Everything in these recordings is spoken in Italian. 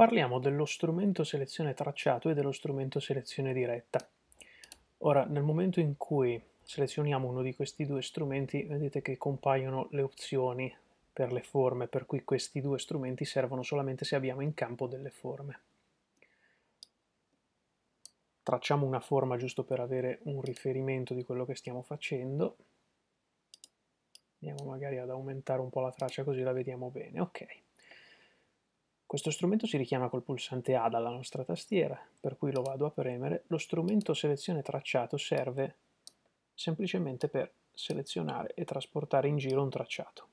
Parliamo dello strumento selezione tracciato e dello strumento selezione diretta. Ora, nel momento in cui selezioniamo uno di questi due strumenti, vedete che compaiono le opzioni per le forme, per cui questi due strumenti servono solamente se abbiamo in campo delle forme. Tracciamo una forma giusto per avere un riferimento di quello che stiamo facendo. Andiamo magari ad aumentare un po' la traccia così la vediamo bene. Ok. Questo strumento si richiama col pulsante A dalla nostra tastiera, per cui lo vado a premere. Lo strumento selezione tracciato serve semplicemente per selezionare e trasportare in giro un tracciato.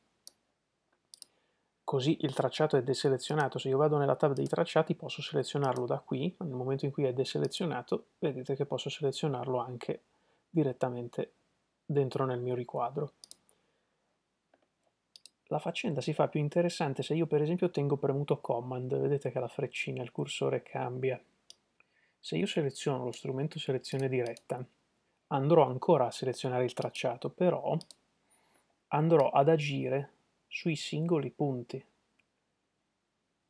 Così il tracciato è deselezionato. Se io vado nella tab dei tracciati posso selezionarlo da qui, nel momento in cui è deselezionato vedete che posso selezionarlo anche direttamente dentro nel mio riquadro la faccenda si fa più interessante se io per esempio tengo premuto Command, vedete che la freccina, il cursore cambia. Se io seleziono lo strumento selezione diretta, andrò ancora a selezionare il tracciato, però andrò ad agire sui singoli punti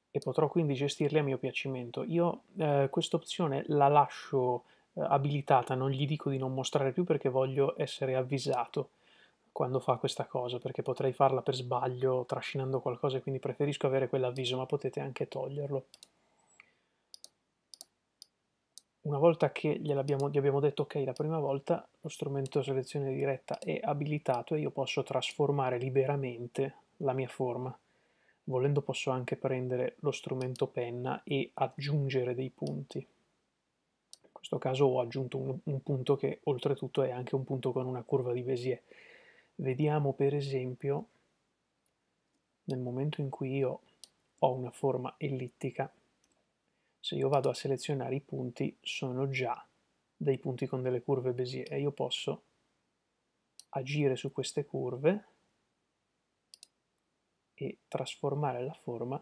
e potrò quindi gestirli a mio piacimento. Io eh, questa opzione la lascio eh, abilitata, non gli dico di non mostrare più perché voglio essere avvisato quando fa questa cosa, perché potrei farla per sbaglio trascinando qualcosa, e quindi preferisco avere quell'avviso, ma potete anche toglierlo. Una volta che gli abbiamo detto ok la prima volta, lo strumento selezione diretta è abilitato e io posso trasformare liberamente la mia forma. Volendo posso anche prendere lo strumento penna e aggiungere dei punti. In questo caso ho aggiunto un, un punto che oltretutto è anche un punto con una curva di Bézier Vediamo per esempio nel momento in cui io ho una forma ellittica, se io vado a selezionare i punti sono già dei punti con delle curve Bézier e io posso agire su queste curve e trasformare la forma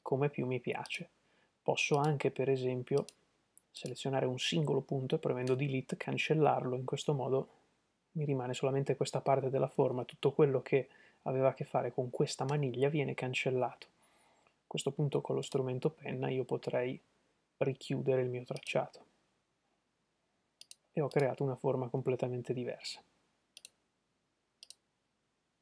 come più mi piace. Posso anche per esempio selezionare un singolo punto e premendo delete cancellarlo, in questo modo mi rimane solamente questa parte della forma, tutto quello che aveva a che fare con questa maniglia viene cancellato. A questo punto con lo strumento penna io potrei richiudere il mio tracciato e ho creato una forma completamente diversa.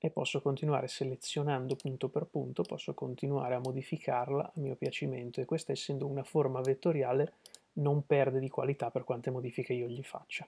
E posso continuare selezionando punto per punto, posso continuare a modificarla a mio piacimento e questa essendo una forma vettoriale non perde di qualità per quante modifiche io gli faccia.